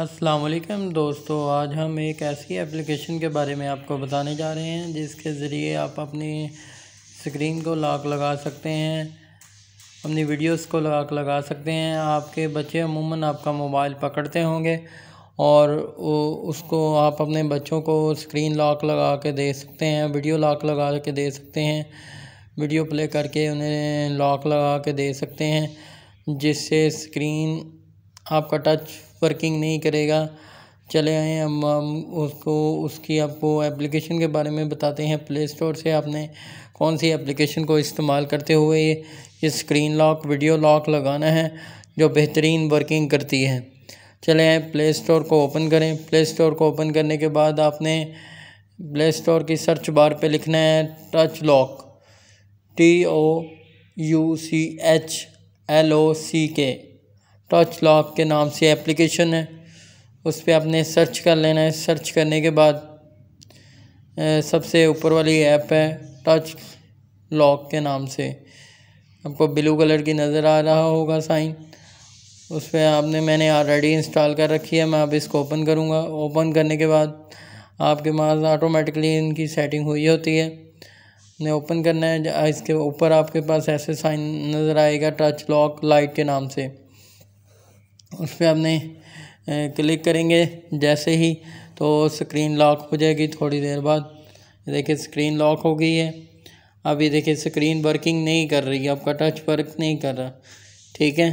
वालेकुम दोस्तों आज हम एक ऐसी एप्लीकेशन के बारे में आपको बताने जा रहे हैं जिसके ज़रिए आप अपनी स्क्रीन को लॉक लगा सकते हैं अपनी वीडियोस को लॉक लगा सकते हैं आपके बच्चे अमूमन आपका मोबाइल पकड़ते होंगे और उसको आप अपने बच्चों को स्क्रीन लॉक लगा के दे सकते हैं वीडियो लॉक लगा के दे सकते हैं वीडियो प्ले करके उन्हें लॉक लगा के दे सकते हैं जिससे स्क्रीन आपका टच वर्किंग नहीं करेगा चले आए हम हम उसको उसकी आपको एप्लीकेशन के बारे में बताते हैं प्ले स्टोर से आपने कौन सी एप्लीकेशन को इस्तेमाल करते हुए ये स्क्रीन लॉक वीडियो लॉक लगाना है जो बेहतरीन वर्किंग करती है चले आए प्ले स्टोर को ओपन करें प्ले स्टोर को ओपन करने के बाद आपने प्ले स्टोर की सर्च बार पे लिखना है touch lock T O U C H L O C K touch lock के नाम से एप्लीकेशन है उस पर आपने सर्च कर लेना है सर्च करने के बाद सबसे ऊपर वाली ऐप है टच लॉक के नाम से आपको ब्लू कलर की नज़र आ रहा होगा साइन उस पर आपने मैंने ऑलरेडी इंस्टॉल कर रखी है मैं अब इसको ओपन करूँगा ओपन करने के बाद आपके पास ऑटोमेटिकली इनकी सेटिंग हुई होती है ने ओपन करना है इसके ऊपर आपके पास ऐसे साइन नज़र आएगा टच लॉक लाइट के नाम से उस पर हमने क्लिक करेंगे जैसे ही तो स्क्रीन लॉक हो जाएगी थोड़ी देर बाद देखिए स्क्रीन लॉक हो गई है अभी देखिए स्क्रीन वर्किंग नहीं कर रही है आपका टच वर्क नहीं कर रहा ठीक है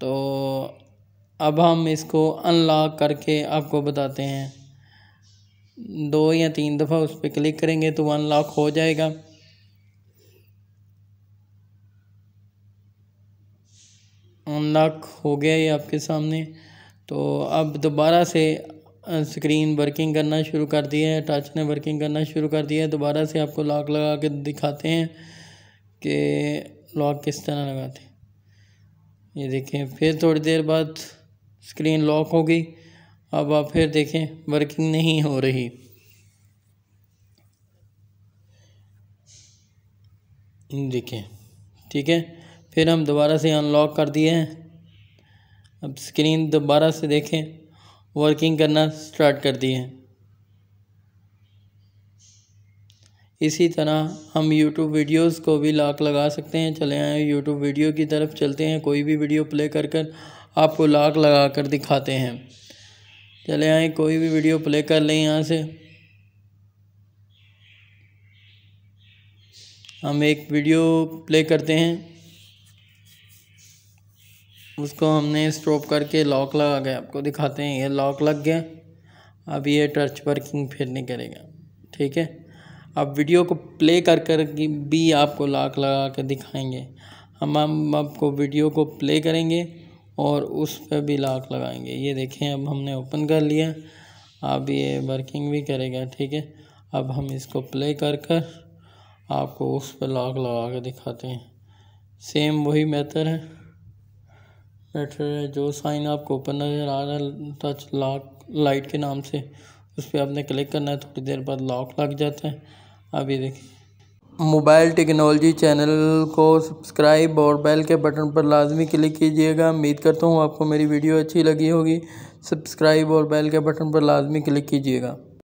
तो अब हम इसको अनलॉक करके आपको बताते हैं दो या तीन दफ़ा उस पर क्लिक करेंगे तो अनलॉक हो जाएगा अनलॉक हो गया ये आपके सामने तो अब दोबारा से स्क्रीन वर्किंग करना शुरू कर दी है टच ने वर्किंग करना शुरू कर दिया है दोबारा से आपको लॉक लगा के दिखाते हैं कि लॉक किस तरह लगाते हैं ये देखें फिर थोड़ी देर बाद स्क्रीन लॉक हो गई अब आप फिर देखें वर्किंग नहीं हो रही देखें ठीक है फिर हम दोबारा से अनलॉक कर दिए हैं अब स्क्रीन दोबारा से देखें वर्किंग करना स्टार्ट कर दिए हैं इसी तरह हम YouTube वीडियोस को भी लॉक लगा सकते हैं चले आए YouTube वीडियो की तरफ चलते हैं कोई भी वीडियो प्ले कर कर आपको लॉक लगा कर दिखाते हैं चले आए कोई भी वीडियो प्ले कर लें यहाँ से हम एक वीडियो प्ले करते हैं उसको हमने स्टॉप करके लॉक लगा गया आपको दिखाते हैं ये लॉक लग गया अब ये टर्च वर्किंग फिर नहीं करेगा ठीक है अब वीडियो को प्ले कर कर भी आपको लॉक लगा कर दिखाएंगे हम हम आपको वीडियो को प्ले करेंगे और उस पर भी लॉक लगाएंगे ये देखें अब हमने ओपन कर लिया अब ये वर्किंग भी करेगा ठीक है अब हम इसको प्ले कर कर आपको उस पर लॉक लगा के दिखाते हैं सेम वही बेहतर है बैटरी है जो साइन आपको ऊपर नज़र आ रहा है टच लॉक लाइट के नाम से उस पर आपने क्लिक करना है थोड़ी देर बाद लॉक लग जाता है अभी देखिए मोबाइल टेक्नोलॉजी चैनल को सब्सक्राइब और बेल के बटन पर लाजमी क्लिक कीजिएगा उम्मीद करता हूँ आपको मेरी वीडियो अच्छी लगी होगी सब्सक्राइब और बेल के बटन पर लाजमी क्लिक कीजिएगा